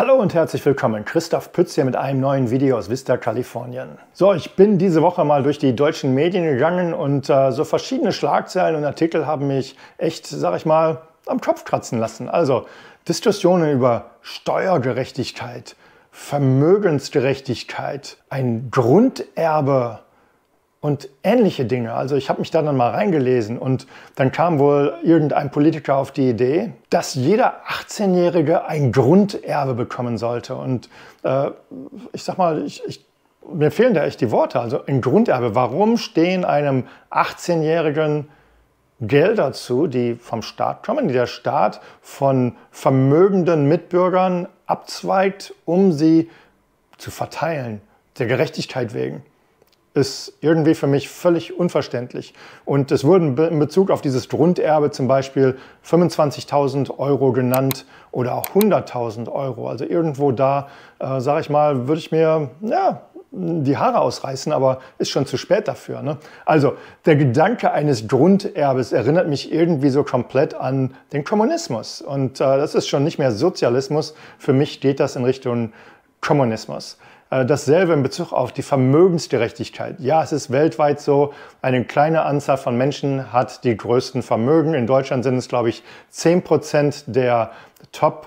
Hallo und herzlich willkommen. Christoph Pütz hier mit einem neuen Video aus Vista, Kalifornien. So, ich bin diese Woche mal durch die deutschen Medien gegangen und äh, so verschiedene Schlagzeilen und Artikel haben mich echt, sag ich mal, am Kopf kratzen lassen. Also Diskussionen über Steuergerechtigkeit, Vermögensgerechtigkeit, ein Grunderbe und ähnliche Dinge. Also ich habe mich da dann mal reingelesen und dann kam wohl irgendein Politiker auf die Idee, dass jeder 18-Jährige ein Grunderbe bekommen sollte. Und äh, ich sag mal, ich, ich, mir fehlen da echt die Worte. Also ein Grunderbe. Warum stehen einem 18-Jährigen Gelder zu, die vom Staat kommen, die der Staat von vermögenden Mitbürgern abzweigt, um sie zu verteilen, der Gerechtigkeit wegen? ist irgendwie für mich völlig unverständlich. Und es wurden in Bezug auf dieses Grunderbe zum Beispiel 25.000 Euro genannt oder auch 100.000 Euro. Also irgendwo da, äh, sage ich mal, würde ich mir ja, die Haare ausreißen, aber ist schon zu spät dafür. Ne? Also der Gedanke eines Grunderbes erinnert mich irgendwie so komplett an den Kommunismus. Und äh, das ist schon nicht mehr Sozialismus. Für mich geht das in Richtung Kommunismus. Äh, dasselbe in Bezug auf die Vermögensgerechtigkeit. Ja, es ist weltweit so, eine kleine Anzahl von Menschen hat die größten Vermögen. In Deutschland sind es, glaube ich, 10 Prozent der Top-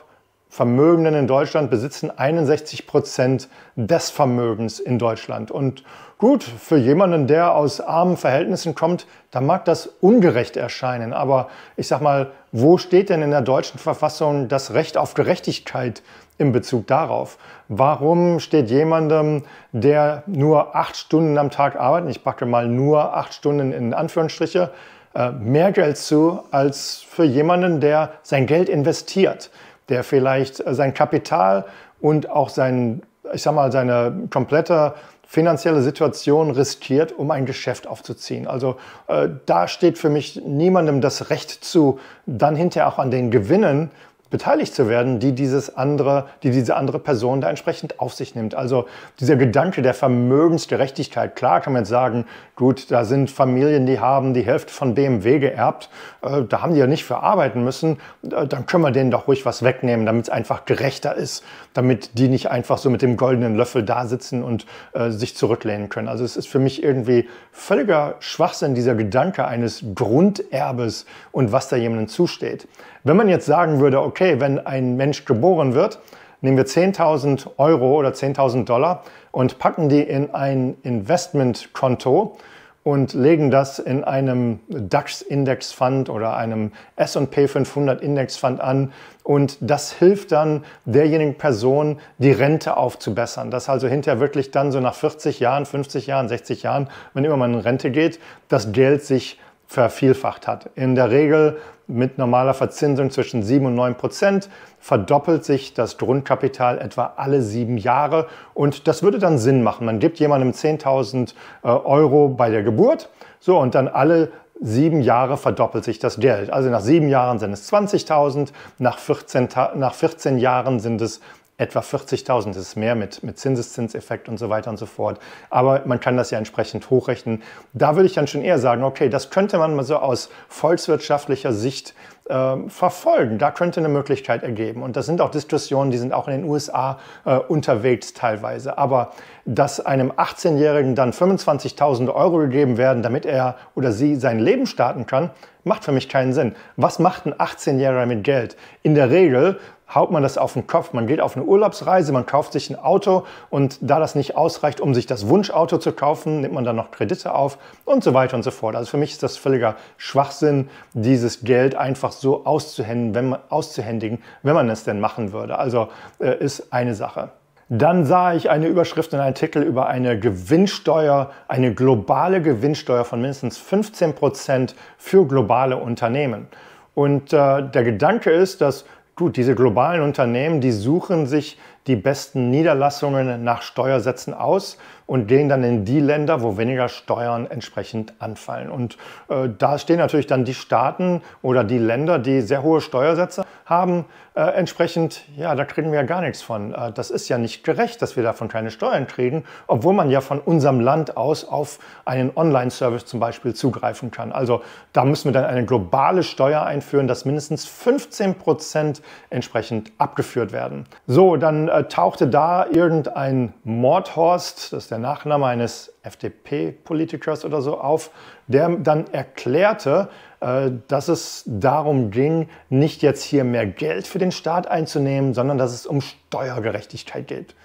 Vermögenden in Deutschland besitzen 61 Prozent des Vermögens in Deutschland. Und gut, für jemanden, der aus armen Verhältnissen kommt, da mag das ungerecht erscheinen. Aber ich sag mal, wo steht denn in der deutschen Verfassung das Recht auf Gerechtigkeit in Bezug darauf? Warum steht jemandem, der nur acht Stunden am Tag arbeitet, ich packe mal nur acht Stunden in Anführungsstriche, äh, mehr Geld zu als für jemanden, der sein Geld investiert, der vielleicht äh, sein Kapital und auch sein, ich sag mal, seine komplette finanzielle Situation riskiert, um ein Geschäft aufzuziehen. Also äh, da steht für mich niemandem das Recht zu, dann hinterher auch an den Gewinnen beteiligt zu werden, die dieses andere, die diese andere Person da entsprechend auf sich nimmt. Also dieser Gedanke der Vermögensgerechtigkeit, klar kann man jetzt sagen, gut, da sind Familien, die haben die Hälfte von BMW geerbt, äh, da haben die ja nicht für arbeiten müssen, äh, dann können wir denen doch ruhig was wegnehmen, damit es einfach gerechter ist, damit die nicht einfach so mit dem goldenen Löffel da sitzen und äh, sich zurücklehnen können. Also es ist für mich irgendwie völliger Schwachsinn, dieser Gedanke eines Grunderbes und was da jemandem zusteht. Wenn man jetzt sagen würde, okay, wenn ein Mensch geboren wird, nehmen wir 10.000 Euro oder 10.000 Dollar und packen die in ein Investmentkonto und legen das in einem DAX-Index-Fund oder einem S&P 500-Index-Fund an. Und das hilft dann derjenigen Person, die Rente aufzubessern. Das also hinterher wirklich dann so nach 40 Jahren, 50 Jahren, 60 Jahren, wenn immer man in Rente geht, das Geld sich vervielfacht hat. In der Regel mit normaler Verzinsung zwischen 7 und 9 Prozent verdoppelt sich das Grundkapital etwa alle sieben Jahre. Und das würde dann Sinn machen. Man gibt jemandem 10.000 äh, Euro bei der Geburt. So, und dann alle sieben Jahre verdoppelt sich das Geld. Also nach sieben Jahren sind es 20.000, nach 14, nach 14 Jahren sind es etwa 40.000. Das ist mehr mit, mit Zinseszinseffekt und so weiter und so fort. Aber man kann das ja entsprechend hochrechnen. Da würde ich dann schon eher sagen, okay, das könnte man mal so aus volkswirtschaftlicher Sicht äh, verfolgen. Da könnte eine Möglichkeit ergeben. Und das sind auch Diskussionen, die sind auch in den USA äh, unterwegs teilweise. Aber dass einem 18-Jährigen dann 25.000 Euro gegeben werden, damit er oder sie sein Leben starten kann, macht für mich keinen Sinn. Was macht ein 18-Jähriger mit Geld? In der Regel haut man das auf den Kopf. Man geht auf eine Urlaubsreise, man kauft sich ein Auto und da das nicht ausreicht, um sich das Wunschauto zu kaufen, nimmt man dann noch Kredite auf und so weiter und so fort. Also für mich ist das völliger Schwachsinn, dieses Geld einfach so auszuhändigen, wenn man, auszuhändigen, wenn man es denn machen würde. Also äh, ist eine Sache. Dann sah ich eine Überschrift in einem Artikel über eine Gewinnsteuer, eine globale Gewinnsteuer von mindestens 15 Prozent für globale Unternehmen. Und äh, der Gedanke ist, dass Gut, diese globalen Unternehmen, die suchen sich die besten Niederlassungen nach Steuersätzen aus und gehen dann in die Länder, wo weniger Steuern entsprechend anfallen. Und äh, da stehen natürlich dann die Staaten oder die Länder, die sehr hohe Steuersätze haben, äh, entsprechend, ja, da kriegen wir ja gar nichts von. Äh, das ist ja nicht gerecht, dass wir davon keine Steuern kriegen, obwohl man ja von unserem Land aus auf einen Online-Service zum Beispiel zugreifen kann. Also da müssen wir dann eine globale Steuer einführen, dass mindestens 15 Prozent entsprechend abgeführt werden. So, dann äh, tauchte da irgendein Mordhorst, das ist der Nachname eines FDP-Politikers oder so, auf, der dann erklärte, äh, dass es darum ging, nicht jetzt hier mehr Geld für den Staat einzunehmen, sondern dass es um Steuergerechtigkeit geht.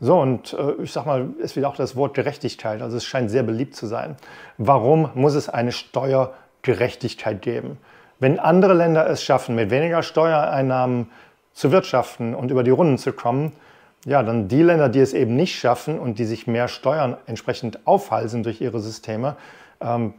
So, und äh, ich sag mal, ist wieder auch das Wort Gerechtigkeit, also es scheint sehr beliebt zu sein. Warum muss es eine Steuergerechtigkeit geben? Wenn andere Länder es schaffen, mit weniger Steuereinnahmen zu wirtschaften und über die Runden zu kommen, ja, dann die Länder, die es eben nicht schaffen und die sich mehr Steuern entsprechend aufhalsen durch ihre Systeme, ähm,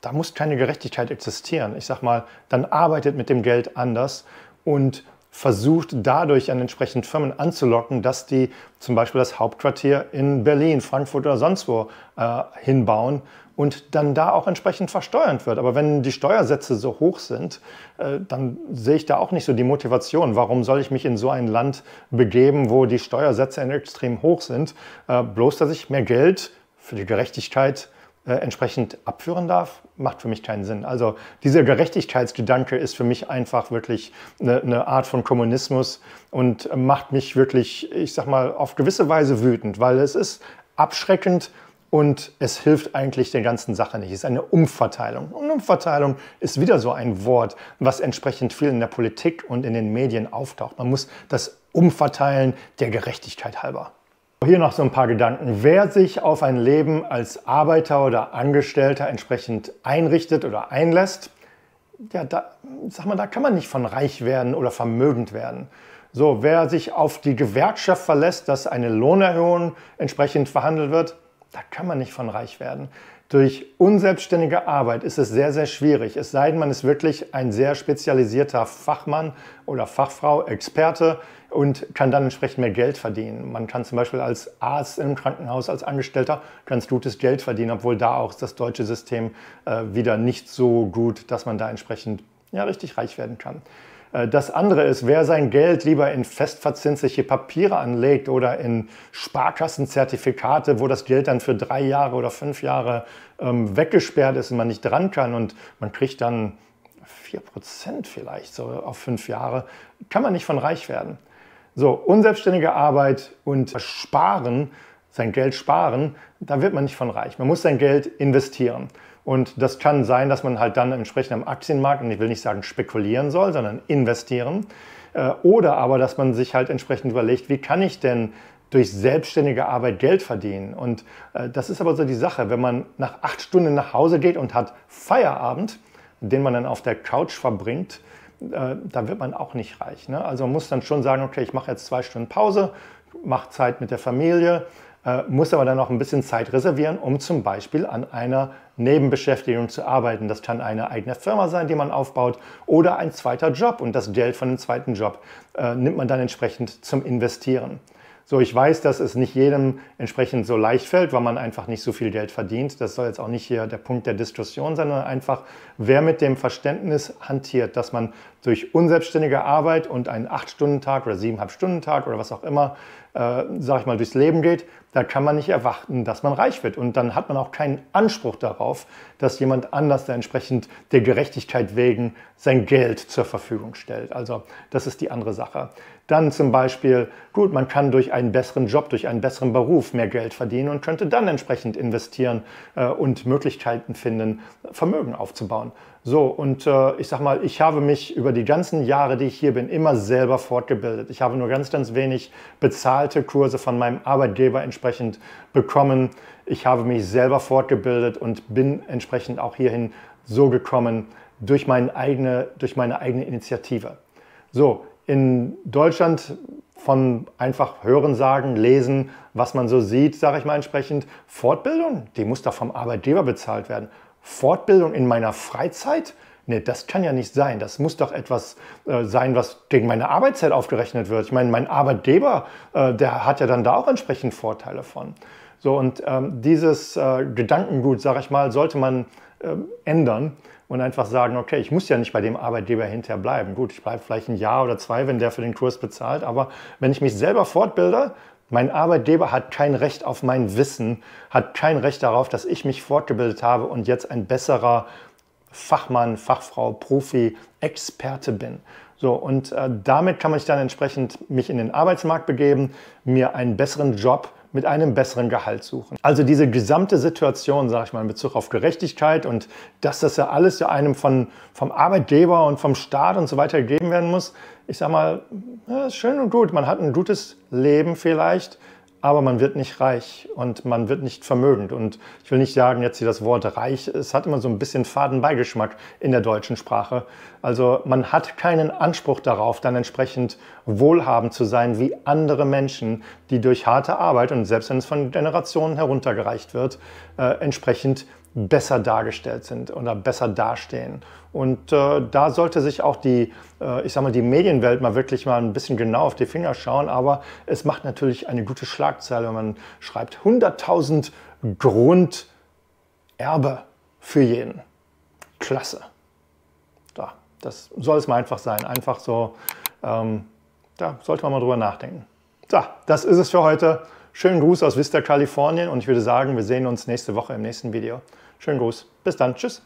da muss keine Gerechtigkeit existieren. Ich sag mal, dann arbeitet mit dem Geld anders und versucht dadurch an entsprechend Firmen anzulocken, dass die zum Beispiel das Hauptquartier in Berlin, Frankfurt oder sonst wo äh, hinbauen und dann da auch entsprechend versteuert wird. Aber wenn die Steuersätze so hoch sind, äh, dann sehe ich da auch nicht so die Motivation. Warum soll ich mich in so ein Land begeben, wo die Steuersätze extrem hoch sind? Äh, bloß, dass ich mehr Geld für die Gerechtigkeit äh, entsprechend abführen darf, macht für mich keinen Sinn. Also dieser Gerechtigkeitsgedanke ist für mich einfach wirklich eine, eine, Art von Kommunismus und macht mich wirklich, ich sag mal, auf gewisse Weise wütend, weil es ist abschreckend, und es hilft eigentlich der ganzen Sache nicht. Es ist eine Umverteilung. Und Umverteilung ist wieder so ein Wort, was entsprechend viel in der Politik und in den Medien auftaucht. Man muss das umverteilen der Gerechtigkeit halber. Hier noch so ein paar Gedanken. Wer sich auf ein Leben als Arbeiter oder Angestellter entsprechend einrichtet oder einlässt, ja, da, sag mal, da kann man nicht von reich werden oder vermögend werden. So, wer sich auf die Gewerkschaft verlässt, dass eine Lohnerhöhung entsprechend verhandelt wird, da kann man nicht von reich werden. Durch unselbstständige Arbeit ist es sehr, sehr schwierig. Es sei denn, man ist wirklich ein sehr spezialisierter Fachmann oder Fachfrau, Experte und kann dann entsprechend mehr Geld verdienen. Man kann zum Beispiel als Arzt im Krankenhaus, als Angestellter ganz gutes Geld verdienen, obwohl da auch das deutsche System äh, wieder nicht so gut, dass man da entsprechend ja, richtig reich werden kann. Äh, das andere ist, wer sein Geld lieber in festverzinsliche Papiere anlegt oder in Sparkassenzertifikate, wo das Geld dann für drei Jahre oder fünf Jahre ähm, weggesperrt ist und man nicht dran kann und man kriegt dann vier Prozent vielleicht so auf fünf Jahre, kann man nicht von reich werden. So, unselbstständige Arbeit und Sparen, sein Geld sparen, da wird man nicht von reich. Man muss sein Geld investieren. Und das kann sein, dass man halt dann entsprechend am Aktienmarkt, und ich will nicht sagen spekulieren soll, sondern investieren. Äh, oder aber, dass man sich halt entsprechend überlegt, wie kann ich denn durch selbstständige Arbeit Geld verdienen. Und äh, das ist aber so die Sache, wenn man nach acht Stunden nach Hause geht und hat Feierabend, den man dann auf der Couch verbringt, äh, da wird man auch nicht reich. Ne? Also man muss dann schon sagen, okay, ich mache jetzt zwei Stunden Pause, mache Zeit mit der Familie, äh, muss aber dann noch ein bisschen Zeit reservieren, um zum Beispiel an einer Nebenbeschäftigung zu arbeiten. Das kann eine eigene Firma sein, die man aufbaut oder ein zweiter Job und das Geld von dem zweiten Job äh, nimmt man dann entsprechend zum Investieren. So, ich weiß, dass es nicht jedem entsprechend so leicht fällt, weil man einfach nicht so viel Geld verdient. Das soll jetzt auch nicht hier der Punkt der Diskussion sein, sondern einfach, wer mit dem Verständnis hantiert, dass man durch unselbstständige Arbeit und einen 8-Stunden-Tag oder 7,5-Stunden-Tag oder was auch immer äh, sag ich mal, durchs Leben geht, da kann man nicht erwarten, dass man reich wird. Und dann hat man auch keinen Anspruch darauf, dass jemand anders da entsprechend der Gerechtigkeit wegen sein Geld zur Verfügung stellt. Also das ist die andere Sache. Dann zum Beispiel, gut, man kann durch einen besseren Job, durch einen besseren Beruf mehr Geld verdienen und könnte dann entsprechend investieren äh, und Möglichkeiten finden, Vermögen aufzubauen. So, und äh, ich sag mal, ich habe mich über die ganzen Jahre, die ich hier bin, immer selber fortgebildet. Ich habe nur ganz, ganz wenig bezahlte Kurse von meinem Arbeitgeber entsprechend bekommen. Ich habe mich selber fortgebildet und bin entsprechend auch hierhin so gekommen durch meine eigene, durch meine eigene Initiative. So, in Deutschland von einfach Hören, Sagen, Lesen, was man so sieht, sage ich mal entsprechend, Fortbildung, die muss doch vom Arbeitgeber bezahlt werden. Fortbildung in meiner Freizeit? Nee, das kann ja nicht sein. Das muss doch etwas äh, sein, was gegen meine Arbeitszeit aufgerechnet wird. Ich meine, mein Arbeitgeber, äh, der hat ja dann da auch entsprechend Vorteile von. So, und ähm, dieses äh, Gedankengut, sage ich mal, sollte man ähm, ändern und einfach sagen, okay, ich muss ja nicht bei dem Arbeitgeber hinterher bleiben. Gut, ich bleibe vielleicht ein Jahr oder zwei, wenn der für den Kurs bezahlt, aber wenn ich mich selber fortbilde, mein Arbeitgeber hat kein Recht auf mein Wissen, hat kein Recht darauf, dass ich mich fortgebildet habe und jetzt ein besserer Fachmann, Fachfrau, Profi, Experte bin. So, und äh, damit kann man sich dann entsprechend mich in den Arbeitsmarkt begeben, mir einen besseren Job mit einem besseren Gehalt suchen. Also diese gesamte Situation, sage ich mal, in Bezug auf Gerechtigkeit und dass das ja alles ja einem von, vom Arbeitgeber und vom Staat und so weiter gegeben werden muss, ich sage mal, ja, schön und gut, man hat ein gutes Leben vielleicht, aber man wird nicht reich und man wird nicht vermögend. Und ich will nicht sagen jetzt hier das Wort reich, es hat immer so ein bisschen faden Beigeschmack in der deutschen Sprache. Also man hat keinen Anspruch darauf, dann entsprechend wohlhabend zu sein wie andere Menschen, die durch harte Arbeit und selbst wenn es von Generationen heruntergereicht wird, äh, entsprechend besser dargestellt sind oder besser dastehen. Und äh, da sollte sich auch die, äh, ich sag mal, die Medienwelt mal wirklich mal ein bisschen genau auf die Finger schauen. Aber es macht natürlich eine gute Schlagzeile, wenn man schreibt 100.000 Grunderbe für jeden. Klasse. Da, das soll es mal einfach sein. Einfach so, ähm, da sollte man mal drüber nachdenken. So, das ist es für heute. Schönen Gruß aus Vista, Kalifornien und ich würde sagen, wir sehen uns nächste Woche im nächsten Video. Schönen Gruß. Bis dann. Tschüss.